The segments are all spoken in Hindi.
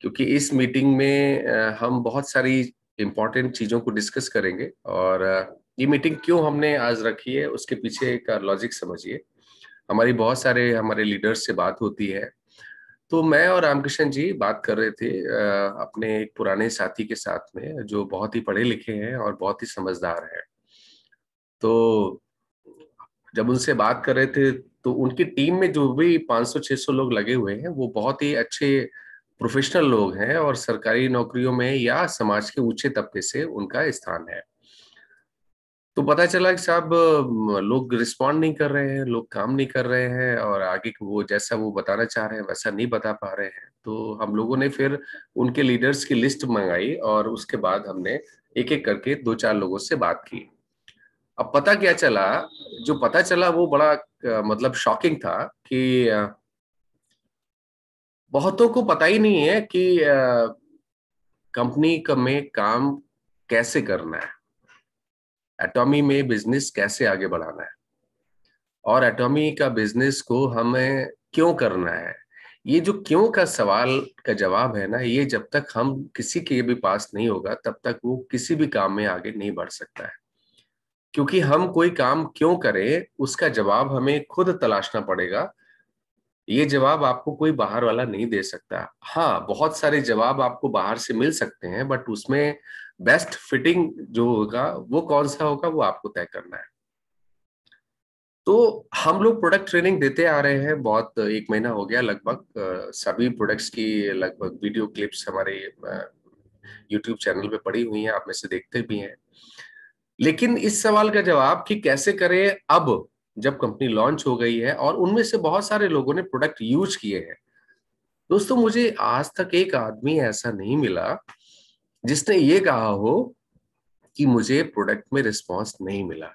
क्योंकि इस मीटिंग में हम बहुत सारी इम्पॉर्टेंट चीज़ों को डिस्कस करेंगे और ये मीटिंग क्यों हमने आज रखी है उसके पीछे का लॉजिक समझिए हमारी बहुत सारे हमारे लीडर्स से बात होती है तो मैं और रामकृष्ण जी बात कर रहे थे अपने एक पुराने साथी के साथ में जो बहुत ही पढ़े लिखे हैं और बहुत ही समझदार हैं तो जब उनसे बात कर रहे थे तो उनकी टीम में जो भी 500-600 लोग लगे हुए हैं वो बहुत ही अच्छे प्रोफेशनल लोग हैं और सरकारी नौकरियों में या समाज के ऊंचे तबके से उनका स्थान है तो पता चला कि साहब लोग रिस्पॉन्ड नहीं कर रहे हैं लोग काम नहीं कर रहे हैं और आगे वो जैसा वो बताना चाह रहे हैं वैसा नहीं बता पा रहे हैं तो हम लोगों ने फिर उनके लीडर्स की लिस्ट मंगाई और उसके बाद हमने एक एक करके दो चार लोगों से बात की अब पता क्या चला जो पता चला वो बड़ा मतलब शॉकिंग था कि बहुतों को पता ही नहीं है कि कंपनी का में काम कैसे करना है एटॉमी में बिजनेस कैसे आगे बढ़ाना है और एटॉमी का बिजनेस को हमें क्यों करना है ये जो क्यों का सवाल का जवाब है ना ये जब तक हम किसी के भी पास नहीं होगा तब तक वो किसी भी काम में आगे नहीं बढ़ सकता है क्योंकि हम कोई काम क्यों करें उसका जवाब हमें खुद तलाशना पड़ेगा ये जवाब आपको कोई बाहर वाला नहीं दे सकता हाँ बहुत सारे जवाब आपको बाहर से मिल सकते हैं बट उसमें बेस्ट फिटिंग जो होगा वो कौन सा होगा वो आपको तय करना है तो हम लोग प्रोडक्ट ट्रेनिंग देते आ रहे हैं बहुत एक महीना हो गया लगभग सभी प्रोडक्ट्स की लगभग वीडियो क्लिप्स हमारे यूट्यूब चैनल पे पड़ी हुई हैं आप में से देखते भी हैं लेकिन इस सवाल का जवाब कि कैसे करें अब जब कंपनी लॉन्च हो गई है और उनमें से बहुत सारे लोगों ने प्रोडक्ट यूज किए हैं दोस्तों मुझे आज तक एक आदमी ऐसा नहीं मिला जिसने ये कहा हो कि मुझे प्रोडक्ट में रिस्पॉन्स नहीं मिला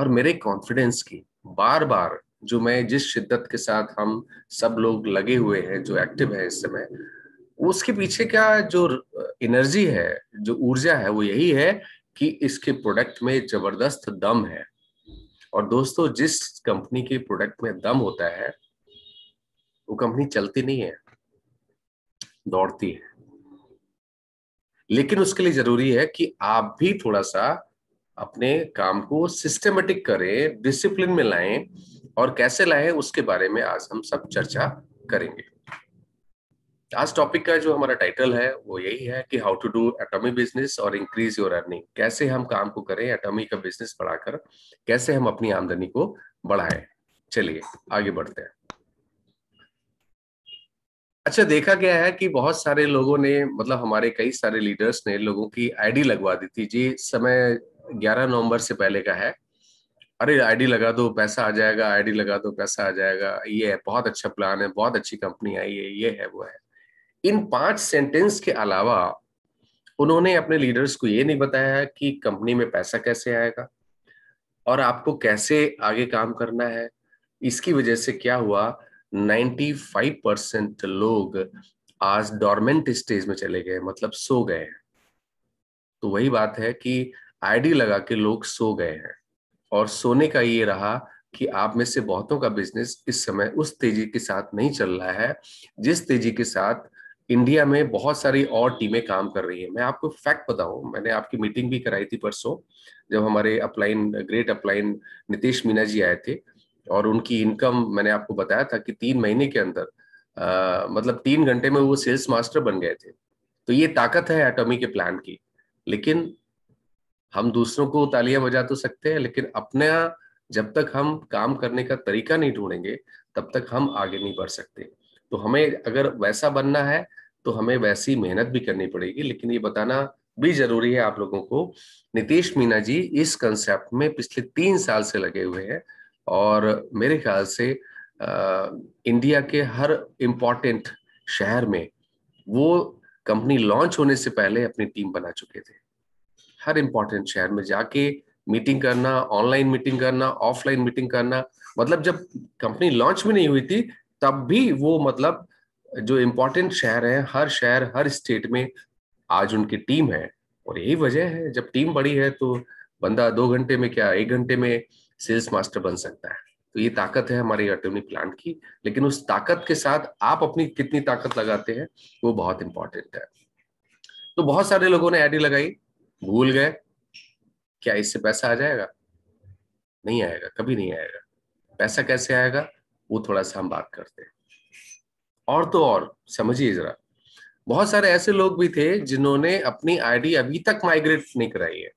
और मेरे कॉन्फिडेंस की बार बार जो मैं जिस शिद्दत के साथ हम सब लोग लगे हुए हैं जो एक्टिव है इस समय उसके पीछे क्या जो एनर्जी है जो ऊर्जा है वो यही है कि इसके प्रोडक्ट में जबरदस्त दम है और दोस्तों जिस कंपनी के प्रोडक्ट में दम होता है वो कंपनी चलती नहीं है दौड़ती है लेकिन उसके लिए जरूरी है कि आप भी थोड़ा सा अपने काम को सिस्टमेटिक करें डिसिप्लिन में लाएं और कैसे लाएं उसके बारे में आज हम सब चर्चा करेंगे आज टॉपिक का जो हमारा टाइटल है वो यही है कि how to do Atomy business और इंक्रीज योर अर्निंग कैसे हम काम को करें एटॉमी का बिजनेस बढ़ाकर कैसे हम अपनी आमदनी को बढ़ाएं चलिए आगे बढ़ते हैं अच्छा देखा गया है कि बहुत सारे लोगों ने मतलब हमारे कई सारे लीडर्स ने लोगों की आईडी लगवा दी थी जी समय 11 नवंबर से पहले का है अरे आईडी लगा दो पैसा आ जाएगा आईडी लगा दो पैसा आ जाएगा ये है बहुत अच्छा प्लान है बहुत अच्छी कंपनी आई है ये है वो है इन पांच सेंटेंस के अलावा उन्होंने अपने लीडर्स को ये नहीं बताया कि कंपनी में पैसा कैसे आएगा और आपको कैसे आगे काम करना है इसकी वजह से क्या हुआ 95 परसेंट लोग आज डॉर्मेंट स्टेज में चले गए मतलब सो गए हैं तो वही बात है कि आईडी लगा के लोग सो गए हैं और सोने का ये रहा कि आप में से बहुतों का बिजनेस इस समय उस तेजी के साथ नहीं चल रहा है जिस तेजी के साथ इंडिया में बहुत सारी और टीमें काम कर रही है मैं आपको फैक्ट बताऊं मैंने आपकी मीटिंग भी कराई थी परसों जब हमारे upline great upline Nitesh Meena ji आए थे और उनकी इनकम मैंने आपको बताया था कि तीन महीने के अंदर आ, मतलब तीन घंटे में वो सेल्स मास्टर बन गए थे तो ये ताकत है एटॉमी के प्लान की लेकिन हम दूसरों को तालियां बजा तो सकते हैं लेकिन अपना जब तक हम काम करने का तरीका नहीं ढूंढेंगे तब तक हम आगे नहीं बढ़ सकते तो हमें अगर वैसा बनना है तो हमें वैसी मेहनत भी करनी पड़ेगी लेकिन ये बताना भी जरूरी है आप लोगों को नीतीश मीना जी इस कंसेप्ट में पिछले तीन साल से लगे हुए हैं और मेरे ख्याल से आ, इंडिया के हर इम्पोर्टेंट शहर में वो कंपनी लॉन्च होने से पहले अपनी टीम बना चुके थे हर इम्पोर्टेंट शहर में जाके मीटिंग करना ऑनलाइन मीटिंग करना ऑफलाइन मीटिंग करना मतलब जब कंपनी लॉन्च भी नहीं हुई थी तब भी वो मतलब जो इम्पोर्टेंट शहर है हर शहर हर स्टेट में आज उनकी टीम है और यही वजह है जब टीम बड़ी है तो बंदा दो घंटे में क्या एक घंटे में सेल्स मास्टर बन सकता है तो ये ताकत है हमारे अटोनी प्लांट की लेकिन उस ताकत के साथ आप अपनी कितनी ताकत लगाते हैं वो बहुत इंपॉर्टेंट है तो बहुत सारे लोगों ने आईडी लगाई भूल गए क्या इससे पैसा आ जाएगा नहीं आएगा कभी नहीं आएगा पैसा कैसे आएगा वो थोड़ा सा हम बात करते हैं और तो और समझिए जरा बहुत सारे ऐसे लोग भी थे जिन्होंने अपनी आईडी अभी तक माइग्रेट नहीं कराई है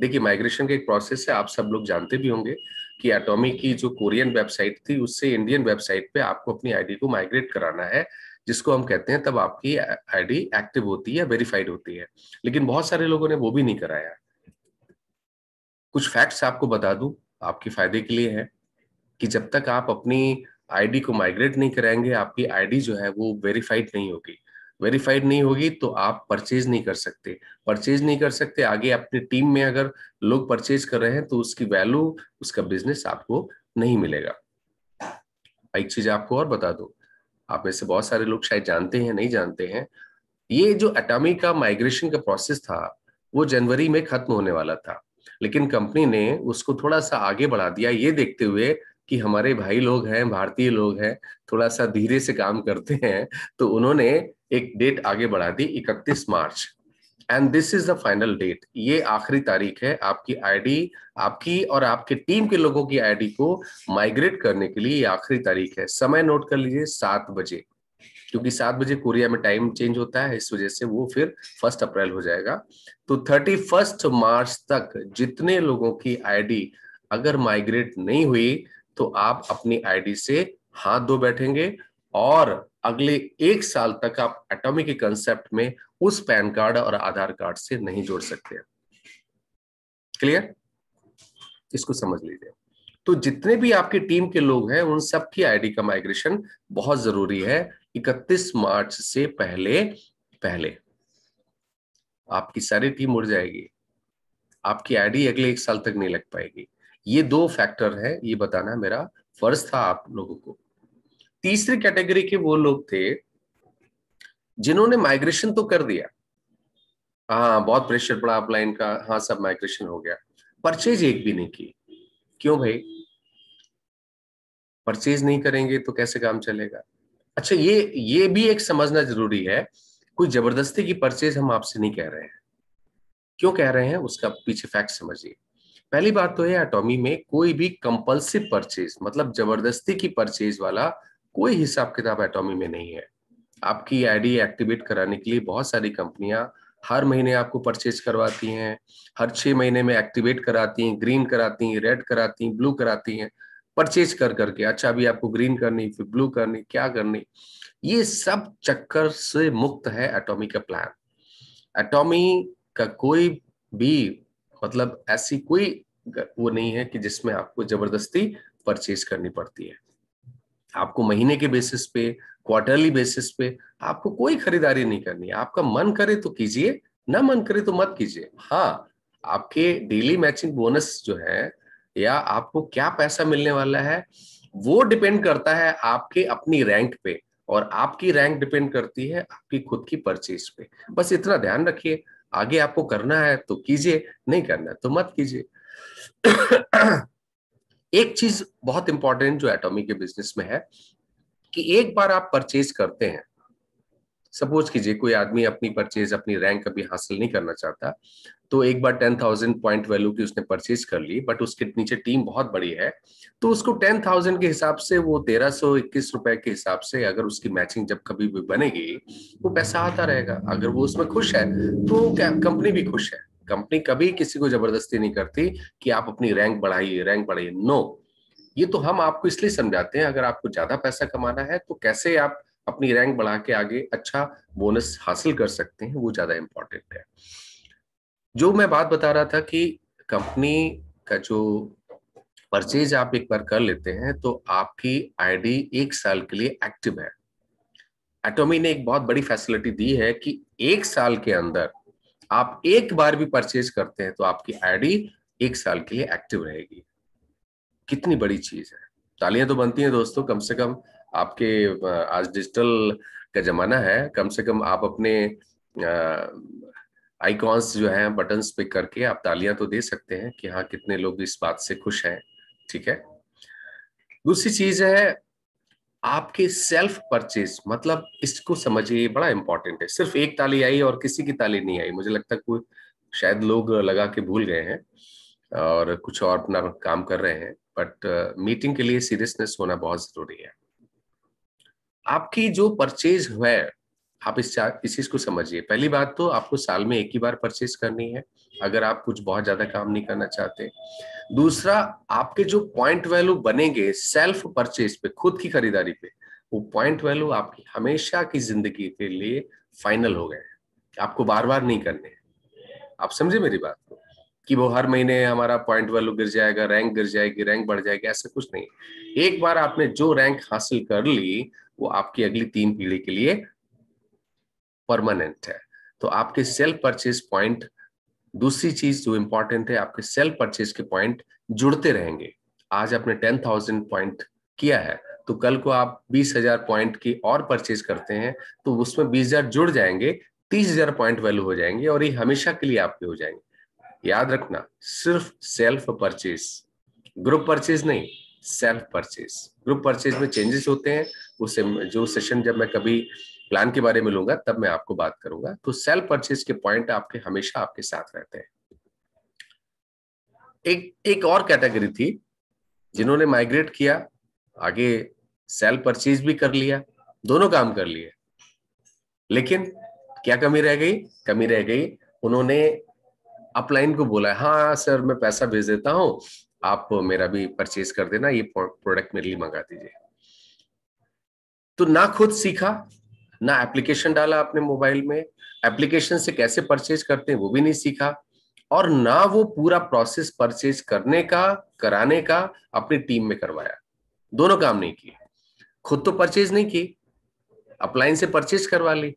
देखिए माइग्रेशन के एक प्रोसेस है आप सब लोग जानते भी होंगे कि एटॉमी की जो कोरियन वेबसाइट थी उससे इंडियन वेबसाइट पे आपको अपनी आईडी को माइग्रेट कराना है जिसको हम कहते हैं तब आपकी आईडी एक्टिव होती है वेरीफाइड होती है लेकिन बहुत सारे लोगों ने वो भी नहीं कराया कुछ फैक्ट्स आपको बता दू आपके फायदे के लिए है कि जब तक आप अपनी आईडी को माइग्रेट नहीं कराएंगे आपकी आईडी जो है वो वेरीफाइड नहीं होगी वेरीफाइड नहीं होगी तो आप परचेज नहीं कर सकते परचेज नहीं कर सकते आगे अपनी टीम में अगर लोग परचेज कर रहे हैं तो उसकी वैल्यू उसका बिजनेस आपको नहीं मिलेगा एक चीज आपको और बता दो आप में से बहुत सारे लोग शायद जानते हैं नहीं जानते हैं ये जो अटामी का माइग्रेशन का प्रोसेस था वो जनवरी में खत्म होने वाला था लेकिन कंपनी ने उसको थोड़ा सा आगे बढ़ा दिया ये देखते हुए कि हमारे भाई लोग हैं भारतीय लोग हैं थोड़ा सा धीरे से काम करते हैं तो उन्होंने एक डेट आगे बढ़ा दी इकतीस March and this is the final date ये आखिरी तारीख है आपकी आईडी आपकी और आपके टीम के लोगों की आईडी को माइग्रेट करने के लिए ये आखिरी तारीख है समय नोट कर लीजिए सात बजे क्योंकि सात बजे कोरिया में टाइम चेंज होता है इस वजह से वो फिर फर्स्ट अप्रैल हो जाएगा तो थर्टी फर्स्ट मार्च तक जितने लोगों की आईडी अगर माइग्रेट नहीं हुई तो आप अपनी आईडी से हाथ धो बैठेंगे और अगले एक साल तक आप एटॉमी के कंसेप्ट में उस पैन कार्ड और आधार कार्ड से नहीं जोड़ सकते क्लियर इसको समझ लीजिए तो जितने भी आपकी टीम के लोग हैं उन सब की आईडी का माइग्रेशन बहुत जरूरी है 31 मार्च से पहले पहले आपकी सारी टीम उड़ जाएगी आपकी आईडी अगले एक साल तक नहीं लग पाएगी ये दो फैक्टर है ये बताना मेरा फर्ज था आप लोगों को तीसरी कैटेगरी के वो लोग थे जिन्होंने माइग्रेशन तो कर दिया हाँ बहुत प्रेशर पड़ा अपलाइन का हाँ सब माइग्रेशन हो गया परचेज एक भी नहीं की क्यों भाई परचेज नहीं करेंगे तो कैसे काम चलेगा अच्छा ये ये भी एक समझना जरूरी है कोई जबरदस्ती की परचेज हम आपसे नहीं कह रहे हैं क्यों कह रहे हैं उसका पीछे फैक्ट समझिए पहली बात तो है अटोमी में कोई भी कंपल्सिव परचेज मतलब जबरदस्ती की परचेज वाला कोई हिसाब किताब एटोमी में नहीं है आपकी आईडी एक्टिवेट कराने के लिए बहुत सारी कंपनियां हर महीने आपको परचेज करवाती हैं हर छह महीने में एक्टिवेट कराती हैं ग्रीन कराती हैं रेड कराती हैं ब्लू कराती हैं परचेज कर करके अच्छा अभी आपको ग्रीन करनी फिर ब्लू करनी क्या करनी ये सब चक्कर से मुक्त है एटोमी का प्लान एटोमी का कोई भी मतलब ऐसी कोई वो नहीं है कि जिसमें आपको जबरदस्ती परचेज करनी पड़ती है आपको महीने के बेसिस पे क्वार्टरली बेसिस पे आपको कोई खरीदारी नहीं करनी है आपका मन करे तो कीजिए ना मन करे तो मत कीजिए हाँ आपके डेली मैचिंग बोनस जो है या आपको क्या पैसा मिलने वाला है वो डिपेंड करता है आपके अपनी रैंक पे और आपकी रैंक डिपेंड करती है आपकी खुद की परचेज पे बस इतना ध्यान रखिए आगे आपको करना है तो कीजिए नहीं करना है तो मत कीजिए एक चीज बहुत इंपॉर्टेंट जो एटॉमी के बिजनेस में है कि एक बार आप परचेज करते हैं सपोज कीजिए कोई आदमी अपनी परचेज अपनी रैंक अभी हासिल नहीं करना चाहता तो एक बार टेन थाउजेंड पॉइंट वैल्यू की उसने परचेज कर ली बट उसके नीचे टीम बहुत बड़ी है तो उसको टेन थाउजेंड के हिसाब से वो तेरह सौ इक्कीस रुपए के हिसाब से अगर उसकी मैचिंग जब कभी भी बनेगी वो पैसा आता रहेगा अगर वो उसमें खुश है तो कंपनी भी खुश है कंपनी कभी किसी को जबरदस्ती नहीं करती कि आप अपनी रैंक बढ़ाइए रैंक बढ़ाइए नो ये तो हम आपको इसलिए समझाते हैं अगर आपको ज्यादा पैसा कमाना है तो कैसे आप अपनी रैंक बढ़ा के आगे अच्छा बोनस हासिल कर सकते हैं वो ज्यादा इंपॉर्टेंट है जो मैं बात बता रहा था कि कंपनी का जो परचेज आप एक बार कर लेते हैं तो आपकी आईडी एक साल के लिए एक्टिव है एटोमी ने एक बहुत बड़ी फैसिलिटी दी है कि एक साल के अंदर आप एक बार भी परचेज करते हैं तो आपकी आईडी एक साल के लिए एक्टिव रहेगी कितनी बड़ी चीज है तालियां तो बनती हैं दोस्तों कम से कम आपके आज डिजिटल का जमाना है कम से कम आप अपने आइकॉन्स जो है बटन्स पे करके आप तालियां तो दे सकते हैं कि हाँ कितने लोग इस बात से खुश हैं ठीक है दूसरी चीज है आपके सेल्फ परचेज मतलब इसको समझिए बड़ा इंपॉर्टेंट है सिर्फ एक ताली आई और किसी की ताली नहीं आई मुझे लगता कोई शायद लोग लगा के भूल गए हैं और कुछ और अपना काम कर रहे हैं बट मीटिंग uh, के लिए सीरियसनेस होना बहुत जरूरी है आपकी जो परचेज है आप इस इस चीज को समझिए पहली बात तो आपको साल में एक ही बार परचेज करनी है अगर आप कुछ बहुत ज्यादा काम नहीं करना चाहते दूसरा आपके जो पॉइंट वैल्यू बनेंगे सेल्फ परचेज पे खुद की खरीदारी पे वो पॉइंट वैल्यू आपकी हमेशा की जिंदगी के लिए फाइनल हो गए आपको बार बार नहीं करने आप समझे मेरी बात को कि वो हर महीने हमारा पॉइंट वैल्यू गिर जाएगा रैंक गिर जाएगी रैंक बढ़ जाएगी ऐसा कुछ नहीं एक बार आपने जो रैंक हासिल कर ली वो आपकी अगली तीन पीढ़ी के लिए परमानेंट है तो आपके सेल्फ परचेज पॉइंट दूसरी चीज जो इंपॉर्टेंट है आपके सेल्फ परचेज के पॉइंट जुड़ते रहेंगे आज आपने टेन थाउजेंड पॉइंट किया है तो कल को आप बीस हजार पॉइंट की और परचेज करते हैं तो उसमें बीस हजार जुड़ जाएंगे तीस हजार पॉइंट वैल्यू हो जाएंगे और ये हमेशा के लिए आपके हो जाएंगे याद रखना सिर्फ सेल्फ परचेज ग्रुप परचेज नहीं सेल्फ परचेज ग्रुप परचेज में चेंजेस होते हैं उससे जो सेशन जब मैं कभी प्लान के बारे में लूंगा तब मैं आपको बात करूंगा तो सेल परचेज के पॉइंट आपके हमेशा आपके साथ रहते हैं एक एक और कैटेगरी थी जिन्होंने माइग्रेट किया आगे सेल परचेज भी कर लिया दोनों काम कर लिए लेकिन क्या कमी रह गई कमी रह गई उन्होंने अपलाइन को बोला हाँ सर मैं पैसा भेज देता हूं आप मेरा भी परचेज कर देना ये प्रोडक्ट मेरे लिए मंगा दीजिए तो ना खुद सीखा ना एप्लीकेशन डाला अपने मोबाइल में एप्लीकेशन से कैसे परचेज करते हैं वो भी नहीं सीखा और ना वो पूरा प्रोसेस परचेज करने का कराने का अपनी टीम में करवाया दोनों काम नहीं किए खुद तो परचेज नहीं की अपलाइन से परचेज करवा ली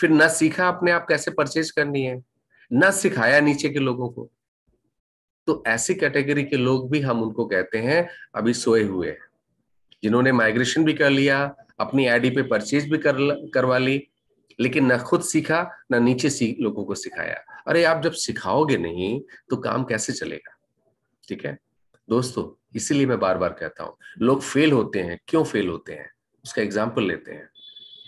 फिर ना सीखा अपने आप कैसे परचेज करनी है ना सिखाया नीचे के लोगों को तो ऐसी कैटेगरी के लोग भी हम उनको कहते हैं अभी सोए हुए हैं जिन्होंने माइग्रेशन भी कर लिया अपनी आईडी पे परचेज भी कर करवा ली लेकिन ना खुद सीखा ना नीचे सी लोगों को सिखाया अरे आप जब सिखाओगे नहीं तो काम कैसे चलेगा ठीक है दोस्तों इसीलिए मैं बार बार कहता हूं लोग फेल होते हैं क्यों फेल होते हैं उसका एग्जाम्पल लेते हैं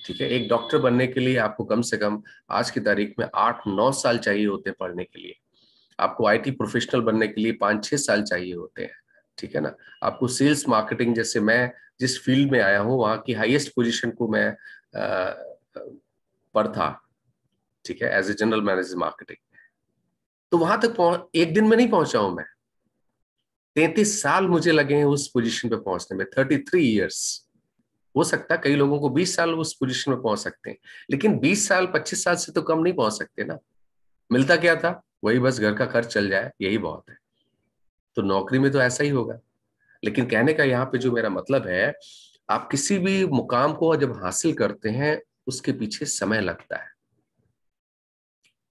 ठीक है एक डॉक्टर बनने के लिए आपको कम से कम आज की तारीख में आठ नौ साल चाहिए होते हैं पढ़ने के लिए आपको आईटी प्रोफेशनल बनने के लिए पांच छह साल चाहिए होते हैं ठीक है ना आपको सेल्स मार्केटिंग जैसे मैं जिस फील्ड में आया हूँ वहां की हाईएस्ट पोजीशन को मैं पर था ठीक है as a general manager marketing तो वहां तक पहुंच एक दिन में नहीं पहुंचा हूं मैं तैतीस साल मुझे लगे हैं उस पोजीशन पे पहुंचने में थर्टी थ्री ईयर्स हो सकता है कई लोगों को बीस साल उस पोजीशन में पहुंच सकते हैं लेकिन बीस साल पच्चीस साल से तो कम नहीं पहुंच सकते ना मिलता क्या था वही बस घर का खर्च चल जाए यही बहुत है तो नौकरी में तो ऐसा ही होगा लेकिन कहने का यहाँ पे जो मेरा मतलब है आप किसी भी मुकाम को जब हासिल करते हैं उसके पीछे समय लगता है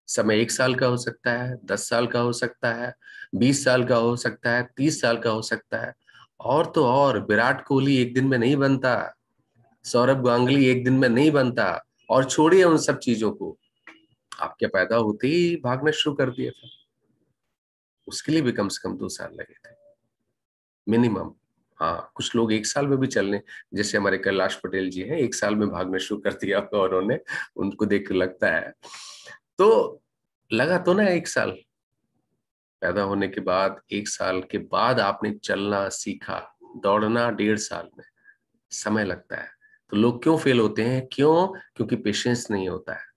समय एक साल का हो सकता है दस साल का हो सकता है बीस साल का हो सकता है तीस साल का हो सकता है और तो और विराट कोहली एक दिन में नहीं बनता सौरभ गांगुली एक दिन में नहीं बनता और छोड़िए उन सब चीजों को आप क्या पैदा होते ही भागना शुरू कर दिए थे उसके लिए भी कम से कम दो साल लगे थे मिनिमम हाँ कुछ लोग एक साल में भी चल रहे जैसे हमारे कैलाश पटेल जी हैं एक साल में भागना शुरू कर दिया और उन्होंने उनको देख कर लगता है तो लगा तो ना एक साल पैदा होने के बाद एक साल के बाद आपने चलना सीखा दौड़ना डेढ़ साल में समय लगता है तो लोग क्यों फेल होते हैं क्यों क्योंकि पेशेंस नहीं होता है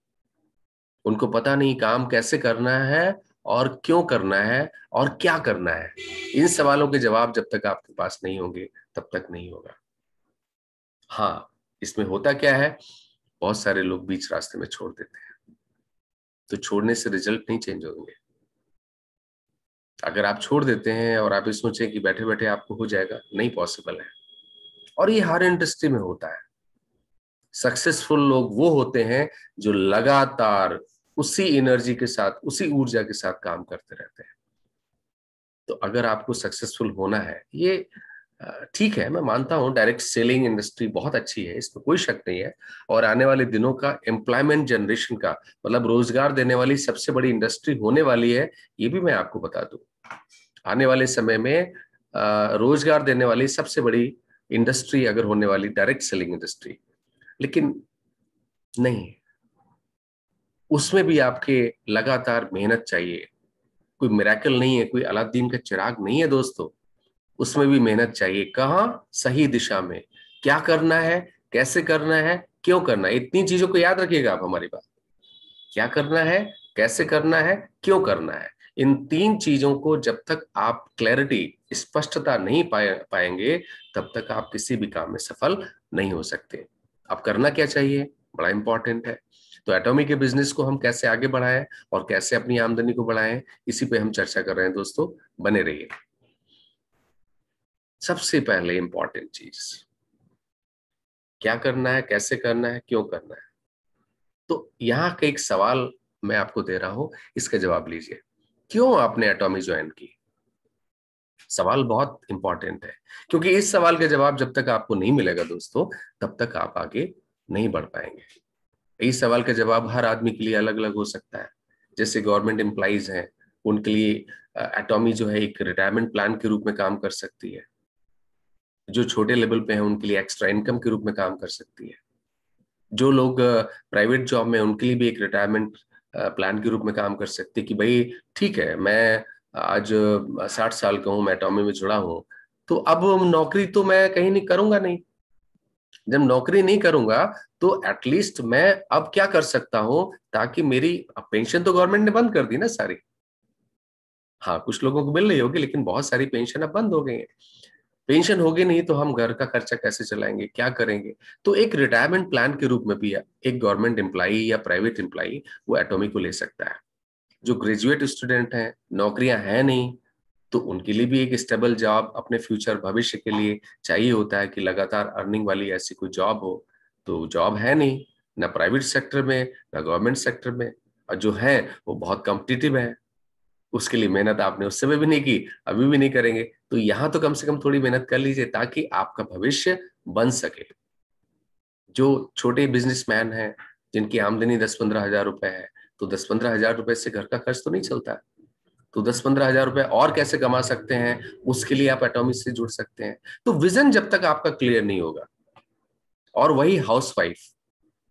उनको पता नहीं काम कैसे करना है और क्यों करना है और क्या करना है इन सवालों के जवाब जब तक आपके पास नहीं होंगे तब तक नहीं होगा हाँ इसमें होता क्या है बहुत सारे लोग बीच रास्ते में छोड़ देते हैं तो छोड़ने से रिजल्ट नहीं चेंज होंगे अगर आप छोड़ देते हैं और आप ये सोचें कि बैठे बैठे आपको हो जाएगा नहीं पॉसिबल है और ये हर इंडस्ट्री में होता है सक्सेसफुल लोग वो होते हैं जो लगातार उसी एनर्जी के साथ उसी ऊर्जा के साथ काम करते रहते हैं तो अगर आपको सक्सेसफुल होना है ये ठीक है मैं मानता हूं डायरेक्ट सेलिंग इंडस्ट्री बहुत अच्छी है इसमें कोई शक नहीं है और आने वाले दिनों का एम्प्लॉयमेंट जनरेशन का मतलब रोजगार देने वाली सबसे बड़ी इंडस्ट्री होने वाली है ये भी मैं आपको बता दू आने वाले समय में रोजगार देने वाली सबसे बड़ी इंडस्ट्री अगर होने वाली डायरेक्ट सेलिंग इंडस्ट्री लेकिन नहीं उसमें भी आपके लगातार मेहनत चाहिए कोई मेराकल नहीं है कोई अलादीन का चिराग नहीं है दोस्तों उसमें भी मेहनत चाहिए कहा सही दिशा में क्या करना है कैसे करना है क्यों करना है इतनी चीजों को याद रखिएगा आप हमारी बात क्या करना है कैसे करना है क्यों करना है इन तीन चीजों को जब तक आप क्लैरिटी स्पष्टता नहीं पाए पाएंगे तब तक आप किसी भी काम में सफल नहीं हो सकते आप करना क्या चाहिए बड़ा इंपॉर्टेंट है तो एटॉमी के बिजनेस को हम कैसे आगे बढ़ाएं और कैसे अपनी आमदनी को बढ़ाएं इसी पे हम चर्चा कर रहे हैं दोस्तों बने रहिए सबसे पहले इंपॉर्टेंट चीज क्या करना है कैसे करना है क्यों करना है तो यहां का एक सवाल मैं आपको दे रहा हूं इसका जवाब लीजिए क्यों आपने एटॉमी ज्वाइन की सवाल बहुत इंपॉर्टेंट है क्योंकि इस सवाल का जवाब जब तक आपको नहीं मिलेगा दोस्तों तब तक आप आगे नहीं बढ़ पाएंगे इस सवाल का जवाब हर आदमी के लिए अलग अलग हो सकता है जैसे गवर्नमेंट एम्प्लाइज हैं उनके लिए एटॉमी जो है एक रिटायरमेंट प्लान के रूप में काम कर सकती है जो छोटे लेवल पे हैं उनके लिए एक्स्ट्रा इनकम के रूप में काम कर सकती है जो लोग प्राइवेट जॉब में उनके लिए भी एक रिटायरमेंट प्लान के रूप में काम कर सकती है कि भाई ठीक है मैं आज साठ साल का हूँ मैं एटॉमी में जुड़ा हूँ तो अब नौकरी तो मैं कहीं नहीं करूंगा नहीं जब नौकरी नहीं करूंगा तो एटलीस्ट मैं अब क्या कर सकता हूं ताकि मेरी पेंशन तो गवर्नमेंट ने बंद कर दी ना सारी हाँ कुछ लोगों को मिल रही होगी लेकिन बहुत सारी पेंशन अब बंद हो गई है पेंशन होगी नहीं तो हम घर का खर्चा कैसे चलाएंगे क्या करेंगे तो एक रिटायरमेंट प्लान के रूप में भी एक गवर्नमेंट एम्प्लाई या प्राइवेट एम्प्लाई वो एटोमी को ले सकता है जो ग्रेजुएट स्टूडेंट हैं नौकरियां हैं नहीं तो उनके लिए भी एक स्टेबल जॉब अपने फ्यूचर भविष्य के लिए चाहिए होता है कि लगातार अर्निंग वाली ऐसी कोई जॉब हो तो जॉब है नहीं ना प्राइवेट सेक्टर में ना गवर्नमेंट सेक्टर में और जो है वो बहुत कॉम्पिटिटिव है उसके लिए मेहनत आपने उस समय भी नहीं की अभी भी नहीं करेंगे तो यहां तो कम से कम थोड़ी मेहनत कर लीजिए ताकि आपका भविष्य बन सके जो छोटे बिजनेसमैन हैं जिनकी आमदनी दस पंद्रह हजार रुपए है तो दस पंद्रह हजार रुपए से घर का खर्च तो नहीं चलता तो दस पंद्रह हजार रुपए और कैसे कमा सकते हैं उसके लिए आप एटोमिक से जुड़ सकते हैं तो विजन जब तक आपका क्लियर नहीं होगा और वही हाउसवाइफ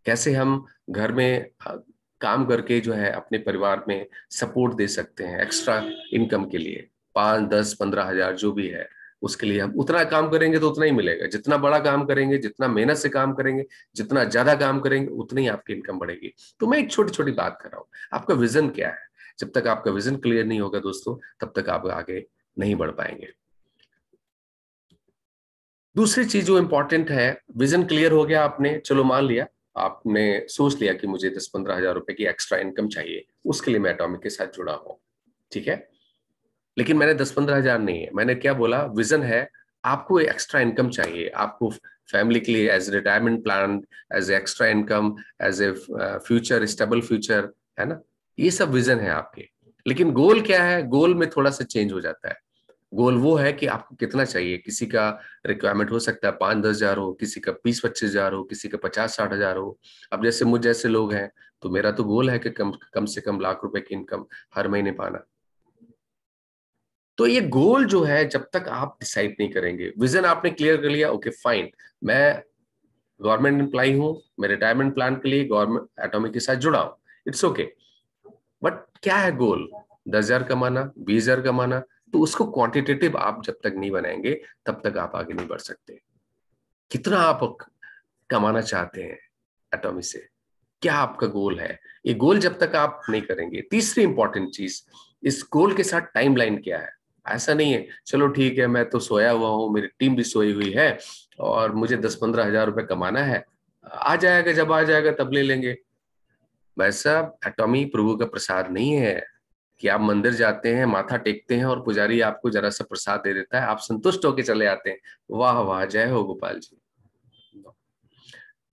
कैसे हम घर में हाँ, काम करके जो है अपने परिवार में सपोर्ट दे सकते हैं एक्स्ट्रा इनकम के लिए पांच दस पंद्रह हजार जो भी है उसके लिए हम उतना काम करेंगे तो उतना ही मिलेगा जितना बड़ा काम करेंगे जितना मेहनत से काम करेंगे जितना ज्यादा काम करेंगे उतनी ही आपकी इनकम बढ़ेगी तो मैं एक छोटी छोटी बात कर रहा हूँ आपका विजन क्या है जब तक आपका विजन क्लियर नहीं होगा दोस्तों तब तक आप आगे नहीं बढ़ पाएंगे दूसरी चीज जो इंपॉर्टेंट है विजन क्लियर हो गया आपने चलो मान लिया आपने सोच लिया कि मुझे दस पंद्रह हजार रुपए की एक्स्ट्रा इनकम चाहिए उसके लिए मैं एटॉमिक के साथ जुड़ा हूं ठीक है लेकिन मैंने दस पंद्रह हजार नहीं है मैंने क्या बोला विजन है आपको एक्स्ट्रा इनकम चाहिए आपको फैमिली के लिए as retirement plan as extra income as a future stable future है ना ये सब विजन है आपके लेकिन गोल क्या है गोल में थोड़ा सा चेंज हो जाता है गोल वो है कि आपको कितना चाहिए किसी का रिक्वायरमेंट हो सकता है पांच दस हजार हो किसी का बीस पच्चीस हजार हो किसी का पचास साठ हजार हो अब जैसे मुझ जैसे लोग हैं तो मेरा तो गोल है कि कम कम से कम लाख रुपए की इनकम हर महीने पाना तो ये गोल जो है जब तक आप डिसाइड नहीं करेंगे विजन आपने क्लियर कर लिया ओके फाइन मैं गवर्नमेंट एम्प्लाई हूं मैं रिटायरमेंट प्लान के लिए गवर्नमेंट एटोमी के साथ जुड़ा हूं इट्स ओके बट क्या है गोल दस हजार कमाना बीस हजार कमाना तो उसको क्वांटिटेटिव आप जब तक नहीं बनाएंगे तब तक आप आगे नहीं बढ़ सकते कितना आप कमाना चाहते हैं एटॉमी से क्या आपका गोल है ये गोल जब तक आप नहीं करेंगे तीसरी इंपॉर्टेंट चीज इस गोल के साथ टाइमलाइन क्या है ऐसा नहीं है चलो ठीक है मैं तो सोया हुआ हूं मेरी टीम भी सोई हुई है और मुझे दस पंद्रह हजार रुपये कमाना है आ जाएगा जब आ जाएगा तब ले लेंगे वैसा एटॉमी प्रभु का प्रसाद नहीं है कि आप मंदिर जाते हैं माथा टेकते हैं और पुजारी आपको जरा सा प्रसाद दे देता है आप संतुष्ट होकर चले आते हैं वाह वाह जय हो गोपाल जी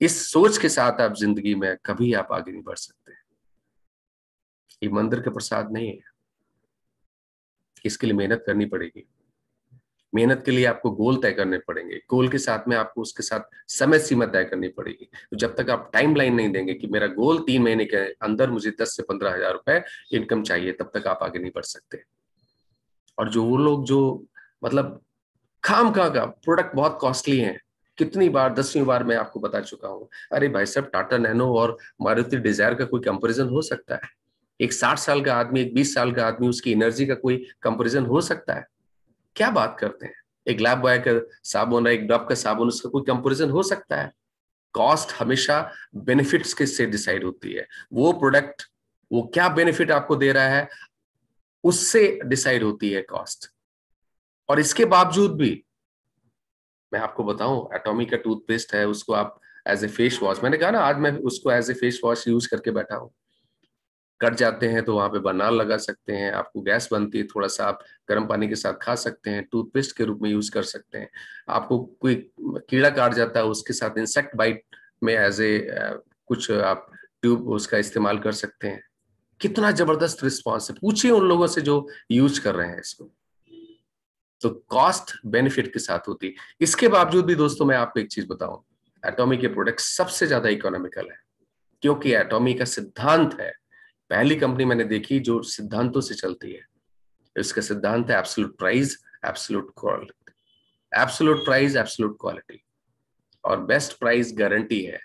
इस सोच के साथ आप जिंदगी में कभी आप आगे नहीं बढ़ सकते ये मंदिर के प्रसाद नहीं है इसके लिए मेहनत करनी पड़ेगी मेहनत के लिए आपको गोल तय करने पड़ेंगे गोल के साथ में आपको उसके साथ समय सीमा तय करनी पड़ेगी तो जब तक आप टाइम लाइन नहीं देंगे कि मेरा गोल तीन महीने के अंदर मुझे दस से पंद्रह हजार रुपए इनकम चाहिए तब तक आप आगे नहीं बढ़ सकते और जो वो लोग जो मतलब खाम खा का प्रोडक्ट बहुत कॉस्टली है कितनी बार दसवीं बार मैं आपको बता चुका हूँ अरे भाई साहब टाटा नैनो और मारुति तो डिजायर का कोई कंपेरिजन हो सकता है एक साठ साल का आदमी एक बीस साल का आदमी उसकी एनर्जी का कोई कंपेरिजन हो सकता है क्या बात करते हैं एक लैब बॉय का साबुन एक डब का साबुन उसका कोई कंपेरिजन हो सकता है कॉस्ट हमेशा बेनिफिट्स के से डिसाइड होती है वो प्रोडक्ट वो क्या बेनिफिट आपको दे रहा है उससे डिसाइड होती है कॉस्ट और इसके बावजूद भी मैं आपको बताऊं एटॉमी का टूथपेस्ट है उसको आप एज ए फेस वॉश मैंने कहा ना आज मैं उसको as a face wash use करके बैठा हूं कट जाते हैं तो वहां पे बनार लगा सकते हैं आपको गैस बनती है थोड़ा सा आप गर्म पानी के साथ खा सकते हैं टूथपेस्ट के रूप में यूज कर सकते हैं आपको कोई कीड़ा काट जाता है उसके साथ इंसेक्ट बाइट में एज ए कुछ आप ट्यूब उसका इस्तेमाल कर सकते हैं कितना जबरदस्त रिस्पॉन्स है पूछिए उन लोगों से जो यूज कर रहे हैं इसको तो कॉस्ट बेनिफिट के साथ होती है इसके बावजूद भी दोस्तों मैं आपको एक चीज बताऊं एटॉमी के प्रोडक्ट सबसे ज्यादा इकोनॉमिकल है क्योंकि एटॉमी का सिद्धांत है पहली कंपनी मैंने देखी जो सिद्धांतों से चलती है इसका सिद्धांत है absolute price absolute quality absolute price absolute quality और बेस्ट प्राइस गारंटी है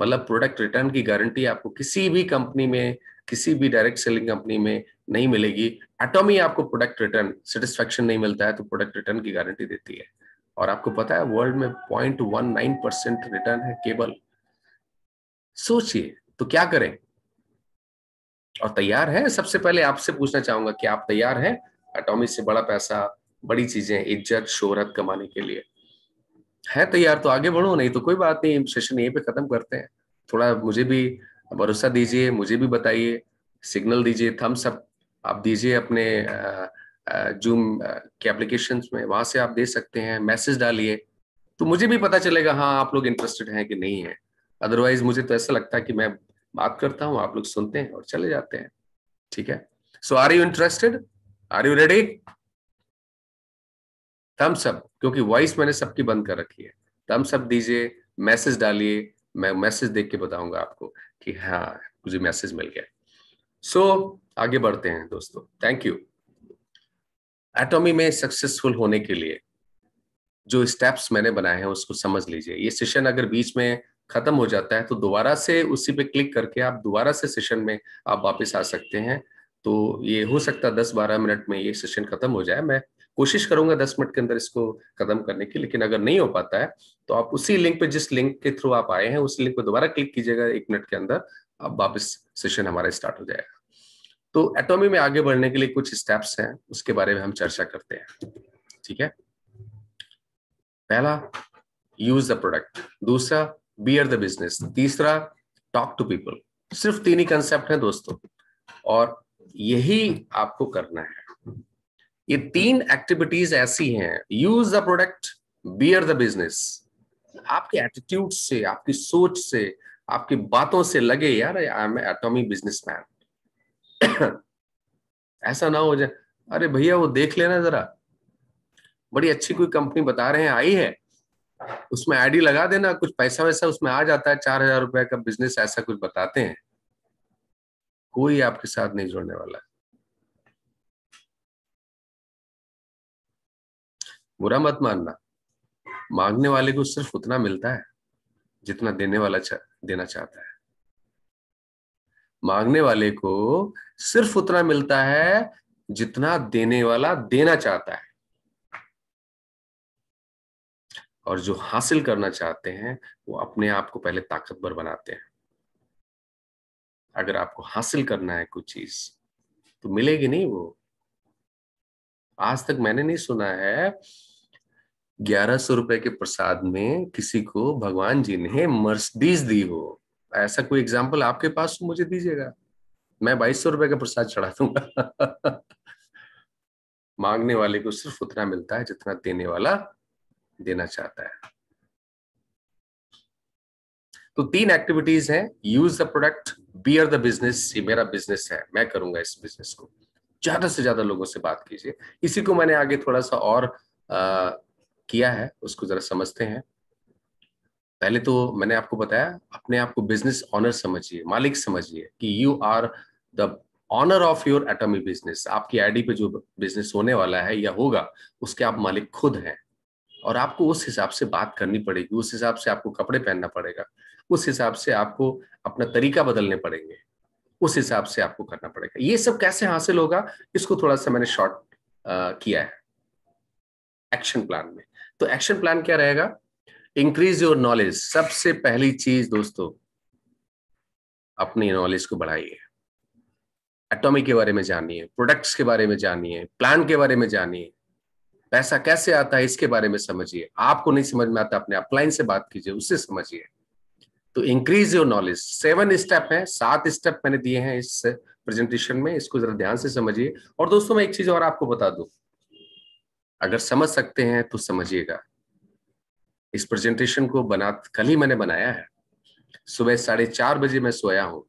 मतलब प्रोडक्ट रिटर्न की गारंटी आपको किसी भी कंपनी में किसी भी डायरेक्ट सेलिंग कंपनी में नहीं मिलेगी एटोमी आपको प्रोडक्ट रिटर्न सेटिस्फेक्शन नहीं मिलता है तो प्रोडक्ट रिटर्न की गारंटी देती है और आपको पता है वर्ल्ड में point one nine percent return है केवल सोचिए तो क्या करें और तैयार है सबसे पहले आपसे पूछना चाहूंगा कि आप तैयार हैं अटोमी से बड़ा पैसा बड़ी चीजें इज्जत शोहरत कमाने के लिए है तैयार तो आगे बढ़ो नहीं तो कोई बात नहीं सेशन यहीं पे खत्म करते हैं थोड़ा मुझे भी भरोसा दीजिए मुझे भी बताइए सिग्नल दीजिए थम्स अप आप दीजिए अपने जूम के एप्लीकेशन में वहां से आप दे सकते हैं मैसेज डालिए तो मुझे भी पता चलेगा हाँ आप लोग इंटरेस्टेड हैं कि नहीं है अदरवाइज मुझे तो ऐसा लगता है कि मैं बात करता हूं आप लोग सुनते हैं और चले जाते हैं ठीक है so are you interested are you ready तम सब क्योंकि वॉइस मैंने सबकी बंद कर रखी है तम सब दीजिए मैसेज डालिए मैं मैसेज देख के बताऊंगा आपको कि हाँ मुझे मैसेज मिल गया सो so, आगे बढ़ते हैं दोस्तों थैंक यू एटॉमी में सक्सेसफुल होने के लिए जो स्टेप्स मैंने बनाए हैं उसको समझ लीजिए ये सेशन अगर बीच में खत्म हो जाता है तो दोबारा से उसी पे क्लिक करके आप दोबारा से सेशन में आप वापस आ सकते हैं तो ये हो सकता है दस बारह मिनट में ये सेशन खत्म हो जाए मैं कोशिश करूंगा दस मिनट के अंदर इसको खत्म करने की लेकिन अगर नहीं हो पाता है तो आप उसी लिंक पे जिस लिंक के थ्रू आप आए हैं उस लिंक पे दोबारा क्लिक कीजिएगा एक मिनट के अंदर आप वापस सेशन हमारा स्टार्ट हो जाएगा तो एटॉमी में आगे बढ़ने के लिए कुछ स्टेप्स हैं उसके बारे में हम चर्चा करते हैं ठीक है पहला यूज द प्रोडक्ट दूसरा बियर द बिजनेस तीसरा टॉक टू पीपल सिर्फ तीन ही कंसेप्ट है दोस्तों और यही आपको करना है ये तीन एक्टिविटीज ऐसी हैं use the product bear the business आपके एटीट्यूड से आपकी सोच से आपकी बातों से लगे यार आई एम एटॉमी बिजनेसमैन ऐसा ना हो जाए अरे भैया वो देख लेना जरा बड़ी अच्छी कोई कंपनी बता रहे हैं आई है उसमें आईडी लगा देना कुछ पैसा वैसा उसमें आ जाता है चार हजार रुपए का बिजनेस ऐसा कुछ बताते हैं कोई आपके साथ नहीं जुड़ने वाला बुरा मत मानना मांगने वाले को सिर्फ उतना मिलता है जितना देने वाला चा, देना चाहता है मांगने वाले को सिर्फ उतना मिलता है जितना देने वाला देना चाहता है और जो हासिल करना चाहते हैं वो अपने आप को पहले ताकतवर बनाते हैं अगर आपको हासिल करना है कुछ चीज तो मिलेगी नहीं वो आज तक मैंने नहीं सुना है ग्यारह सौ रुपए के प्रसाद में किसी को भगवान जी ने मर्सडीज दी हो ऐसा कोई एग्जाम्पल आपके पास मुझे दीजिएगा मैं बाईस सौ रुपए का प्रसाद चढ़ा दूंगा मांगने वाले को सिर्फ उतना मिलता है जितना देने वाला देना चाहता है तो तीन एक्टिविटीज हैं use the product bear the business ये मेरा बिजनेस है मैं करूंगा इस बिजनेस को ज्यादा से ज्यादा लोगों से बात कीजिए इसी को मैंने आगे थोड़ा सा और आ, किया है उसको जरा समझते हैं पहले तो मैंने आपको बताया अपने आप को बिजनेस ऑनर समझिए मालिक समझिए कि you are the owner of your Atomy business आपकी आईडी पे जो बिजनेस होने वाला है या होगा उसके आप मालिक खुद हैं और आपको उस हिसाब से बात करनी पड़ेगी उस हिसाब से आपको कपड़े पहनना पड़ेगा उस हिसाब से आपको अपना तरीका बदलने पड़ेंगे उस हिसाब से आपको करना पड़ेगा ये सब कैसे हासिल होगा इसको थोड़ा सा मैंने शॉर्ट किया है एक्शन प्लान में तो एक्शन प्लान क्या रहेगा इंक्रीज योर नॉलेज सबसे पहली चीज दोस्तों अपनी नॉलेज को बढ़ाइए एटॉमिक के बारे में जानिए प्रोडक्ट्स के बारे में जानिए प्लान के बारे में जानिए पैसा कैसे आता है इसके बारे में समझिए आपको नहीं समझ में आता अपने आप क्लाइंट से बात कीजिए उससे समझिए तो increase your knowledge seven step है सात स्टेप मैंने दिए हैं इस प्रेजेंटेशन में इसको जरा ध्यान से समझिए और दोस्तों मैं एक चीज और आपको बता दू अगर समझ सकते हैं तो समझिएगा इस प्रेजेंटेशन को बना कल ही मैंने बनाया है सुबह साढ़े चार बजे मैं सोया हूँ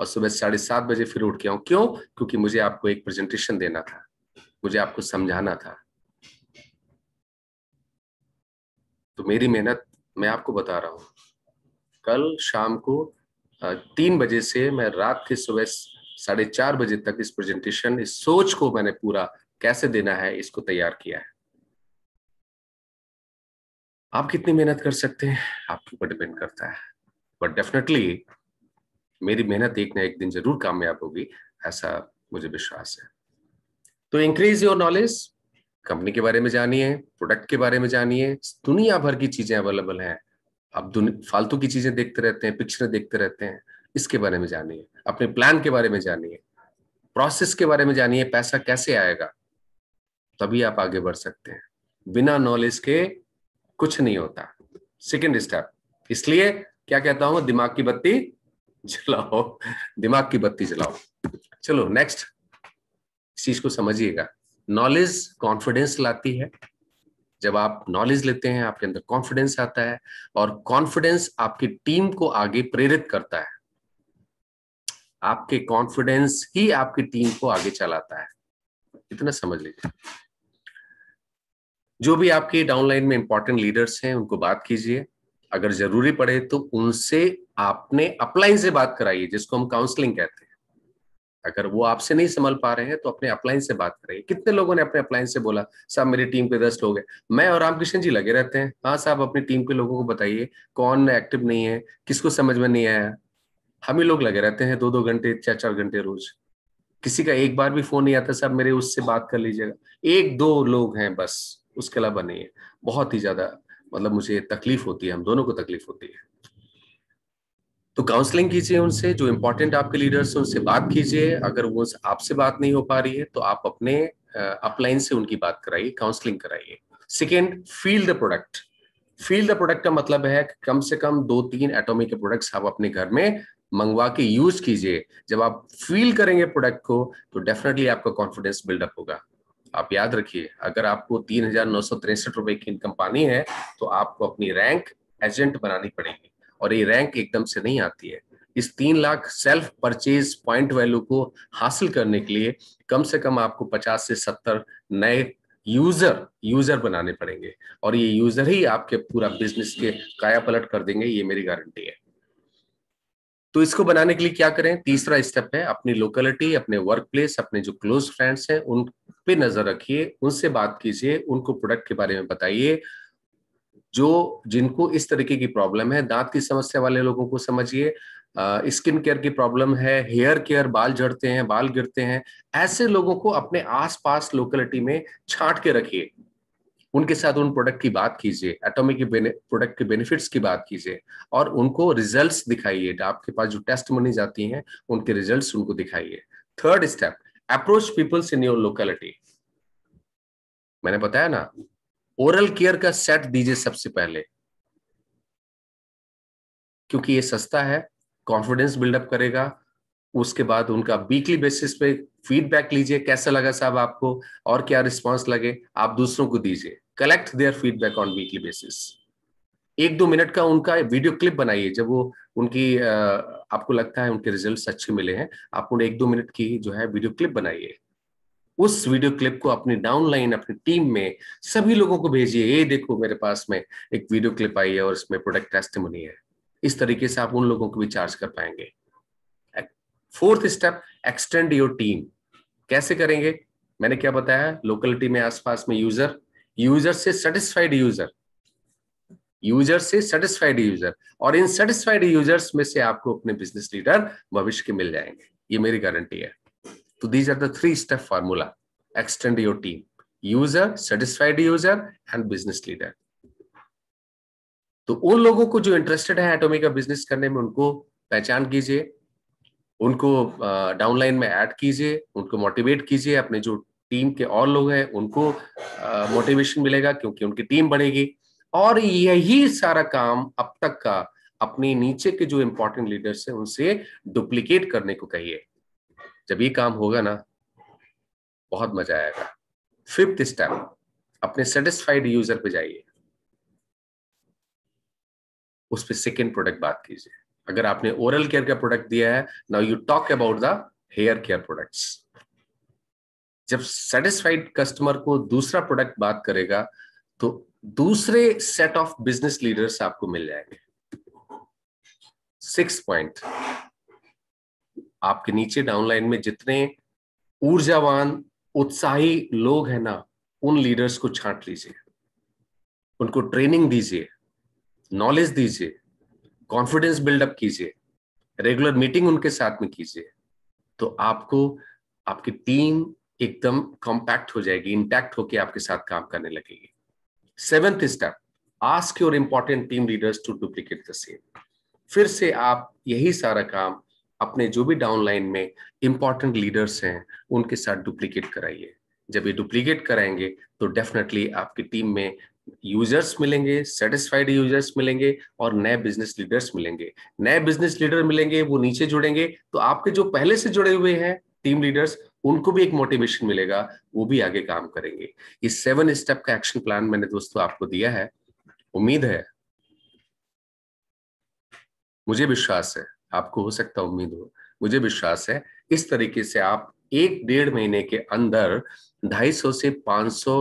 और सुबह साढ़े सात बजे फिर उठ गया आऊ क्यों क्योंकि मुझे आपको एक प्रेजेंटेशन देना था मुझे आपको समझाना था तो मेरी मेहनत मैं आपको बता रहा हूँ कल शाम को तीन बजे से मैं रात के सुबह साढ़े चार बजे तक इस प्रेजेंटेशन इस सोच को मैंने पूरा कैसे देना है इसको तैयार किया है आप कितनी मेहनत कर सकते हैं आपके ऊपर डिपेंड करता है बट डेफिनेटली मेरी मेहनत एक ना एक दिन जरूर कामयाब होगी ऐसा मुझे विश्वास है तो इंक्रीज योर नॉलेज कंपनी के बारे में जानिए प्रोडक्ट के बारे में जानिए दुनिया भर की चीजें अवेलेबल हैं आप फालतू की चीजें देखते रहते हैं पिक्चरें देखते रहते हैं इसके बारे में जानिए अपने प्लान के बारे में जानिए प्रोसेस के बारे में जानिए पैसा कैसे आएगा तभी आप आगे बढ़ सकते हैं बिना नॉलेज के कुछ नहीं होता सेकेंड स्टेप इसलिए क्या कहता हूं दिमाग की बत्ती जलाओ दिमाग की बत्ती जलाओ चलो नेक्स्ट चीज को समझिएगा नॉलेज कॉन्फिडेंस लाती है जब आप नॉलेज लेते हैं आपके अंदर कॉन्फिडेंस आता है और कॉन्फिडेंस आपकी टीम को आगे प्रेरित करता है आपके कॉन्फिडेंस ही आपकी टीम को आगे चलाता है इतना समझ लीजिए जो भी आपके डाउनलाइन में इंपॉर्टेंट लीडर्स हैं उनको बात कीजिए अगर जरूरी पड़े तो उनसे आपने अपलाइन से बात कराइए जिसको हम काउंसलिंग कहते हैं अगर वो आपसे नहीं संभल पा रहे हैं तो अपने अप्लायंस से बात करें कितने लोगों ने अपने अप्लायंस से बोला साहब मेरी टीम पे दस लोग हैं मैं और रामकृष्ण जी लगे रहते हैं हाँ साहब अपनी टीम के लोगों को बताइए कौन एक्टिव नहीं है किसको समझ में नहीं आया हम ही लोग लगे रहते हैं दो दो घंटे चार चार घंटे रोज किसी का एक बार भी फोन नहीं आता साहब मेरे उससे बात कर लीजिएगा एक दो लोग हैं बस उसके अलावा नहीं है बहुत ही ज्यादा मतलब मुझे तकलीफ होती है हम दोनों को तकलीफ होती है तो काउंसलिंग कीजिए उनसे जो इम्पोर्टेंट आपके लीडर्स हैं उनसे बात कीजिए अगर वो आपसे बात नहीं हो पा रही है तो आप अपने अपलाइन से उनकी बात कराइए काउंसलिंग कराइए second feel the product feel the product का मतलब है कि कम से कम दो तीन एटोमी के प्रोडक्ट्स आप अपने घर में मंगवा के यूज कीजिए जब आप फील करेंगे प्रोडक्ट को तो डेफिनेटली आपका कॉन्फिडेंस बिल्डअप होगा आप याद रखिए अगर आपको तीन हजार नौ सौ तिरसठ रुपए की इनकम पानी है तो आपको अपनी रैंक एजेंट बनानी पड़ेगी और ये रैंक एकदम से नहीं आती है इस तीन lakh self purchase point value को हासिल करने के लिए कम से कम आपको पचास से सत्तर नए यूजर यूजर बनाने पड़ेंगे और ये यूजर ही आपके पूरा बिजनेस के काया पलट कर देंगे ये मेरी गारंटी है तो इसको बनाने के लिए क्या करें तीसरा स्टेप है अपनी लोकलिटी अपने वर्क प्लेस अपने जो क्लोज फ्रेंड्स हैं उन पे नजर रखिए उनसे बात कीजिए उनको प्रोडक्ट के बारे में बताइए जो जिनको इस तरीके की प्रॉब्लम है दांत की समस्या वाले लोगों को समझिए स्किन केयर की प्रॉब्लम है हेयर केयर बाल झड़ते हैं बाल गिरते हैं ऐसे लोगों को अपने आसपास लोकेलिटी में छांट के रखिए उनके साथ उन प्रोडक्ट की बात कीजिए एटॉमिक के प्रोडक्ट के बेनिफिट्स की बात कीजिए और उनको रिजल्ट्स दिखाइए आपके पास जो टेस्ट मनी जाती हैं उनके रिजल्ट्स उनको दिखाइए third step approach peoples in your locality मैंने बताया ना ओरल केयर का सेट दीजिए सबसे पहले क्योंकि ये सस्ता है कॉन्फिडेंस बिल्डअप करेगा उसके बाद उनका वीकली बेसिस पे फीडबैक लीजिए कैसा लगा साहब आपको और क्या रिस्पांस लगे आप दूसरों को दीजिए collect their feedback on weekly basis एक दो मिनट का उनका वीडियो क्लिप बनाइए जब वो उनकी आपको लगता है उनके रिजल्ट्स अच्छे मिले हैं आप उन्हें एक दो मिनट की जो है वीडियो क्लिप बनाइए उस वीडियो क्लिप को अपनी डाउनलाइन अपनी टीम में सभी लोगों को भेजिए ये देखो मेरे पास में एक वीडियो क्लिप आई है और इसमें प्रोडक्ट टेस्टमनी है इस तरीके से आप उन लोगों को भी चार्ज कर पाएंगे fourth step extend your team कैसे करेंगे मैंने क्या बताया लोकलिटी में आसपास में यूजर यूजर से सेटिस्फाइड यूजर यूजर से सेटिस्फाइड यूजर और इन सेटिस्फाइड यूजर्स में से आपको अपने बिजनेस लीडर भविष्य के मिल जाएंगे ये मेरी गारंटी है So these are the three step formula. Extend your team. User, satisfied user and business leader. तो उन लोगों को जो इंटरेस्टेड है एटोमी का बिजनेस करने में उनको पहचान कीजिए उनको डाउनलाइन में ऐड कीजिए उनको मोटिवेट कीजिए अपने जो टीम के और लोग हैं उनको मोटिवेशन मिलेगा क्योंकि उनकी टीम बढ़ेगी और यही सारा काम अब तक का अपने नीचे के जो इंपॉर्टेंट लीडर्स हैं उनसे डुप्लीकेट करने को कहिए जब ये काम होगा ना बहुत मजा आएगा फिफ्थ स्टेप अपने सेटिस्फाइड यूजर पे जाइए उस पर सेकेंड प्रोडक्ट बात कीजिए अगर आपने ओरल केयर का प्रोडक्ट दिया है now you talk about the hair care products जब सेटिस्फाइड कस्टमर को दूसरा प्रोडक्ट बात करेगा तो दूसरे सेट ऑफ बिजनेस लीडर्स आपको मिल जाएंगे सिक्स पॉइंट आपके नीचे डाउनलाइन में जितने ऊर्जावान उत्साही लोग हैं ना उन लीडर्स को छांट लीजिए उनको ट्रेनिंग दीजिए नॉलेज दीजिए कॉन्फिडेंस बिल्डअप कीजिए रेगुलर मीटिंग उनके साथ में कीजिए तो आपको आपकी टीम एकदम कॉम्पैक्ट हो जाएगी इंटैक्ट होके आपके साथ काम करने लगेगी seventh step ask your important team leaders to duplicate the same फिर से आप यही सारा काम अपने जो भी डाउनलाइन में इंपॉर्टेंट लीडर्स हैं उनके साथ डुप्लीकेट कराइए जब ये डुप्लीकेट कराएंगे तो डेफिनेटली आपकी टीम में यूजर्स मिलेंगे सेटिस्फाइड यूजर्स मिलेंगे और नए बिजनेस लीडर्स मिलेंगे नए बिजनेस लीडर मिलेंगे वो नीचे जुड़ेंगे तो आपके जो पहले से जुड़े हुए हैं टीम लीडर्स उनको भी एक मोटिवेशन मिलेगा वो भी आगे काम करेंगे ये सेवन स्टेप का एक्शन प्लान मैंने दोस्तों आपको दिया है उम्मीद है मुझे विश्वास है आपको हो सकता उम्मीद हो मुझे विश्वास है इस तरीके से आप एक डेढ़ महीने के अंदर 250 से 500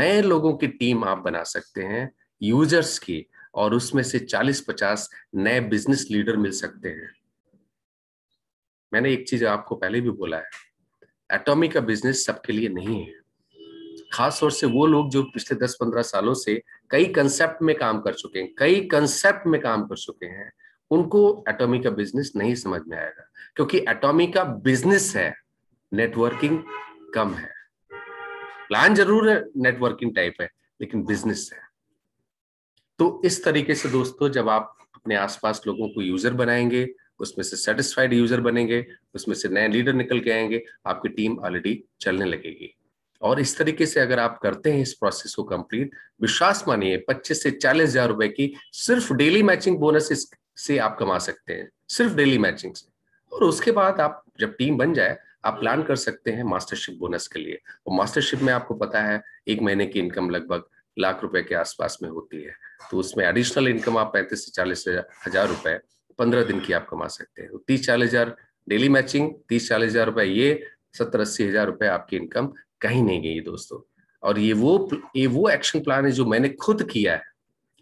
नए लोगों की टीम आप बना सकते हैं यूजर्स की और उसमें से 40-50 नए बिजनेस लीडर मिल सकते हैं मैंने एक चीज आपको पहले भी बोला है एटॉमी का बिजनेस सबके लिए नहीं है खास तौर से वो लोग जो पिछले 10-15 सालों से कई कंसेप्ट में काम कर चुके हैं कई कंसेप्ट में काम कर चुके हैं उनको एटॉमी का बिजनेस नहीं समझ में आएगा क्योंकि एटॉमी का बिजनेस है नेटवर्किंग कम है प्लान जरूर है नेटवर्किंग टाइप है लेकिन बिजनेस है तो इस तरीके से दोस्तों जब आप अपने आसपास लोगों को यूजर बनाएंगे उसमें से सेटिस्फाइड यूजर बनेंगे उसमें से नए लीडर निकल के आएंगे आपकी टीम ऑलरेडी चलने लगेगी और इस तरीके से अगर आप करते हैं इस प्रोसेस को कंप्लीट विश्वास मानिए 25 से चालीस हजार रुपए की सिर्फ डेली मैचिंग बोनस इस से आप कमा सकते हैं सिर्फ डेली मैचिंग से और उसके बाद आप जब टीम बन जाए आप प्लान कर सकते हैं मास्टरशिप बोनस के लिए और मास्टरशिप में आपको पता है एक महीने की इनकम लगभग लाख रुपए के आसपास में होती है तो उसमें एडिशनल इनकम आप पैंतीस से चालीस हजार रुपए पंद्रह दिन की आप कमा सकते हैं तो तीस चालीस हजार डेली मैचिंग तीस चालीस हजार रुपए ये सत्तर अस्सी हजार रुपए आपकी इनकम कहीं नहीं गई दोस्तों और ये वो ये वो एक्शन प्लान है जो मैंने खुद किया है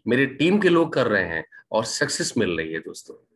मेरे टीम के लोग कर रहे हैं और सक्सेस मिल रही है दोस्तों